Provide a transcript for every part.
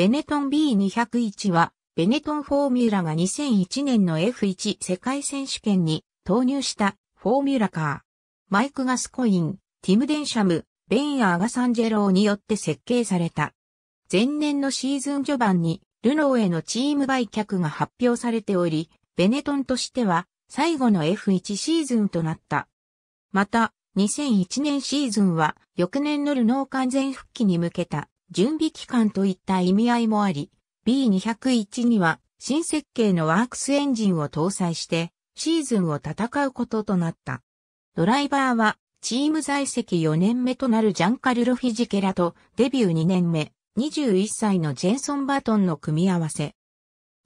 ベネトン B201 は、ベネトンフォーミュラが2001年の F1 世界選手権に投入したフォーミュラカー。マイク・ガスコイン、ティム・デンシャム、ベン・アーガサンジェローによって設計された。前年のシーズン序盤にルノーへのチーム売却が発表されており、ベネトンとしては最後の F1 シーズンとなった。また、2001年シーズンは翌年のルノー完全復帰に向けた準備期間といった意味合いもあり、B201 には新設計のワークスエンジンを搭載してシーズンを戦うこととなった。ドライバーはチーム在籍4年目となるジャンカルロ・フィジケラとデビュー2年目、21歳のジェンソン・バトンの組み合わせ。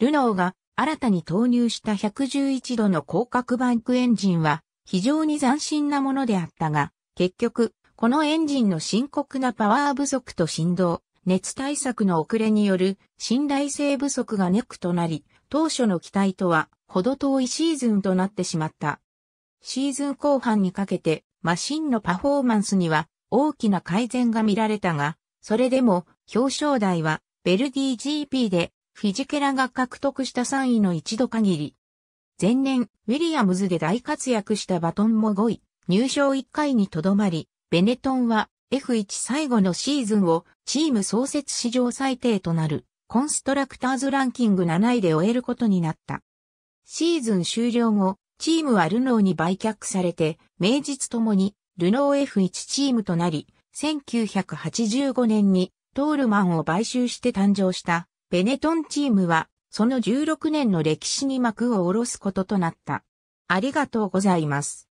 ルノーが新たに投入した111度の広角バンクエンジンは非常に斬新なものであったが、結局このエンジンの深刻なパワー不足と振動、熱対策の遅れによる信頼性不足がネックとなり、当初の期待とはほど遠いシーズンとなってしまった。シーズン後半にかけてマシンのパフォーマンスには大きな改善が見られたが、それでも表彰台はベルディ GP でフィジケラが獲得した3位の一度限り。前年、ウィリアムズで大活躍したバトンも5位、入賞1回にとどまり、ベネトンは F1 最後のシーズンをチーム創設史上最低となるコンストラクターズランキング7位で終えることになった。シーズン終了後、チームはルノーに売却されて、名実ともにルノー F1 チームとなり、1985年にトールマンを買収して誕生したベネトンチームは、その16年の歴史に幕を下ろすこととなった。ありがとうございます。